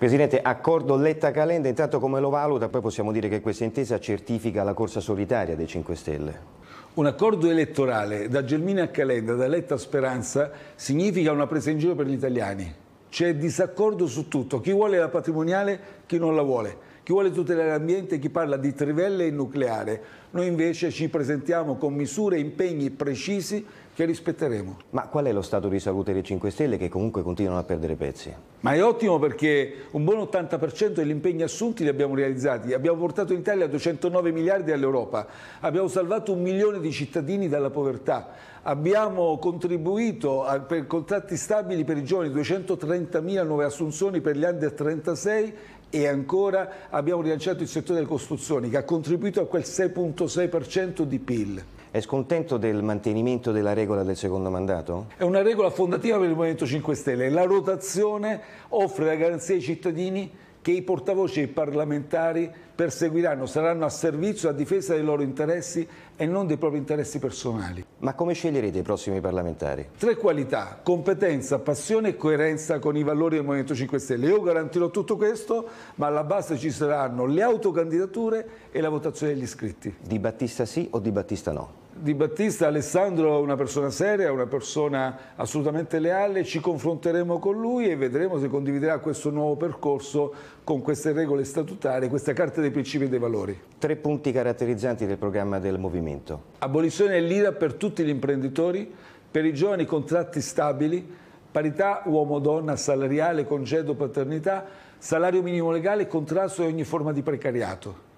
Presidente, accordo Letta-Calenda, intanto come lo valuta? Poi possiamo dire che questa intesa certifica la corsa solitaria dei 5 Stelle. Un accordo elettorale da Germina a Calenda, da Letta a Speranza, significa una presa in giro per gli italiani. C'è disaccordo su tutto, chi vuole la patrimoniale, chi non la vuole chi vuole tutelare l'ambiente, chi parla di trivelle e nucleare. Noi invece ci presentiamo con misure e impegni precisi che rispetteremo. Ma qual è lo stato di salute dei 5 Stelle che comunque continuano a perdere pezzi? Ma è ottimo perché un buon 80% degli impegni assunti li abbiamo realizzati. Abbiamo portato in Italia 209 miliardi all'Europa, abbiamo salvato un milione di cittadini dalla povertà, abbiamo contribuito a, per contratti stabili per i giovani, 230.000 nuove assunzioni per gli under 36 e ancora abbiamo rilanciato il settore delle costruzioni che ha contribuito a quel 6.6% di PIL. È scontento del mantenimento della regola del secondo mandato? È una regola fondativa per il Movimento 5 Stelle. La rotazione offre la garanzia ai cittadini che i portavoci parlamentari perseguiranno, saranno a servizio, a difesa dei loro interessi e non dei propri interessi personali. Ma come sceglierete i prossimi parlamentari? Tre qualità, competenza, passione e coerenza con i valori del Movimento 5 Stelle. Io garantirò tutto questo, ma alla base ci saranno le autocandidature e la votazione degli iscritti. Di Battista sì o di Battista no? Di Battista, Alessandro è una persona seria, una persona assolutamente leale, ci confronteremo con lui e vedremo se condividerà questo nuovo percorso con queste regole statutarie, questa Carta dei Principi e dei Valori. Tre punti caratterizzanti del programma del Movimento. Abolizione dell'IRA per tutti gli imprenditori, per i giovani contratti stabili, parità uomo-donna salariale, congedo paternità, salario minimo legale e contrasto a ogni forma di precariato.